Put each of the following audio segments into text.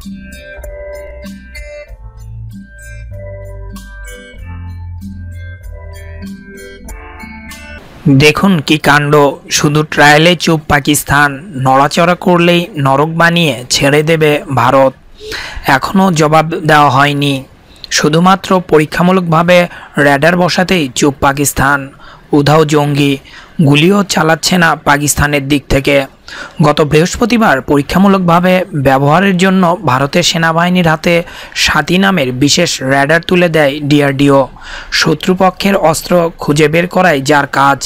দেখুন কি কাণ্ড শুধু ট্রায়ালে চুপ পাকিস্তান নড়াচড়া করলেই নরক বানিয়ে ছেড়ে দেবে ভারত এখনও জবাব দেওয়া হয়নি শুধুমাত্র পরীক্ষামূলকভাবে র্যাডার বসাতেই চুপ পাকিস্তান উধাও জঙ্গি গুলিও চালাচ্ছে না পাকিস্তানের দিক থেকে গত বৃহস্পতিবার পরীক্ষামূলকভাবে ব্যবহারের জন্য ভারতের সেনাবাহিনীর হাতে সাতি নামের বিশেষ র্যাডার তুলে দেয় ডিআরডিও শত্রুপক্ষের অস্ত্র খুঁজে বের করায় যার কাজ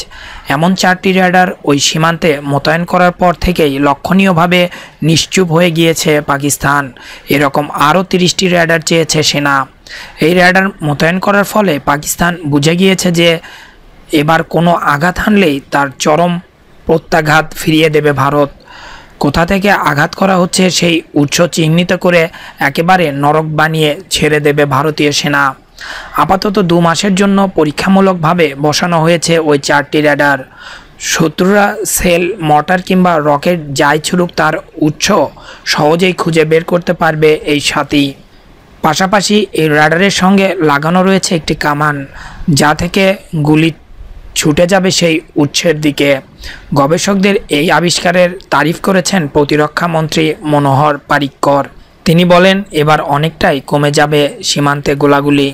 এমন চারটি র্যাডার ওই সীমান্তে মোতায়েন করার পর থেকেই লক্ষণীয়ভাবে নিশ্চুপ হয়ে গিয়েছে পাকিস্তান এরকম আরও তিরিশটি র্যাডার চেয়েছে সেনা এই র্যাডার মোতায়েন করার ফলে পাকিস্তান বুঝে গিয়েছে যে এবার কোনো আঘাত হানলেই তার চরম প্রত্যাঘাত ফিরিয়ে দেবে ভারত কোথা থেকে আঘাত করা হচ্ছে সেই উৎস চিহ্নিত করে একেবারে নরক বানিয়ে ছেড়ে দেবে ভারতীয় সেনা আপাতত দু মাসের জন্য পরীক্ষামূলকভাবে বসানো হয়েছে ওই চারটি র্যাডার শত্রুরা সেল মটার কিংবা রকেট যাই ছুড়ুক তার উৎস সহজেই খুঁজে বের করতে পারবে এই সাথী পাশাপাশি এই র্যাডারের সঙ্গে লাগানো রয়েছে একটি কামান যা থেকে গুলি ছুটে যাবে সেই উৎসের দিকে গবেষকদের এই আবিষ্কারের তারিফ করেছেন প্রতিরক্ষা মন্ত্রী মনোহর পারিক্কর তিনি বলেন এবার অনেকটাই কমে যাবে সীমান্তে গোলাগুলি